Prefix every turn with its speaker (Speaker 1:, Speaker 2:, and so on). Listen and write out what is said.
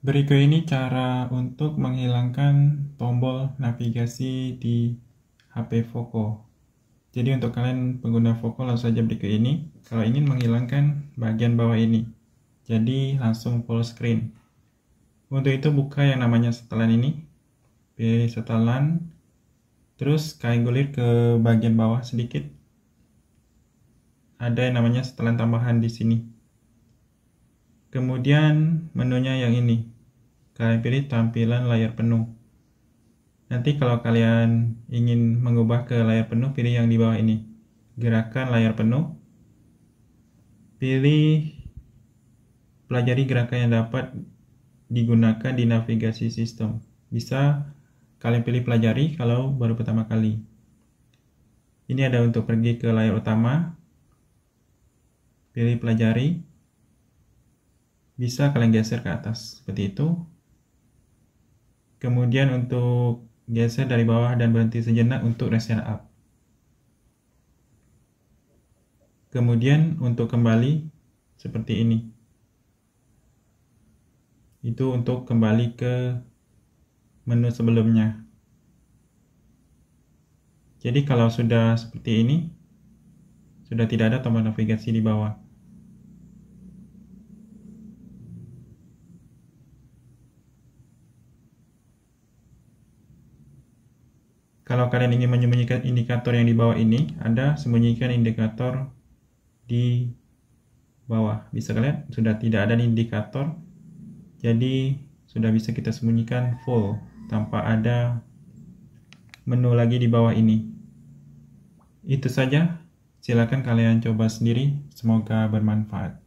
Speaker 1: Berikut ini cara untuk menghilangkan tombol navigasi di HP Foco. Jadi untuk kalian pengguna Foco langsung saja berikut ini. Kalau ingin menghilangkan bagian bawah ini. Jadi langsung full screen. Untuk itu buka yang namanya setelan ini. Pilih setelan. Terus kalian gulir ke bagian bawah sedikit. Ada yang namanya setelan tambahan di sini. Kemudian menunya yang ini. Kalian pilih tampilan layar penuh. Nanti kalau kalian ingin mengubah ke layar penuh, pilih yang di bawah ini. Gerakan layar penuh. Pilih pelajari gerakan yang dapat digunakan di navigasi sistem. Bisa kalian pilih pelajari kalau baru pertama kali. Ini ada untuk pergi ke layar utama. Pilih pelajari bisa kalian geser ke atas seperti itu kemudian untuk geser dari bawah dan berhenti sejenak untuk reset up kemudian untuk kembali seperti ini itu untuk kembali ke menu sebelumnya jadi kalau sudah seperti ini sudah tidak ada tombol navigasi di bawah Kalau kalian ingin menyembunyikan indikator yang di bawah ini, Anda sembunyikan indikator di bawah. Bisa kalian sudah tidak ada indikator, jadi sudah bisa kita sembunyikan full tanpa ada menu lagi di bawah ini. Itu saja, silakan kalian coba sendiri. Semoga bermanfaat.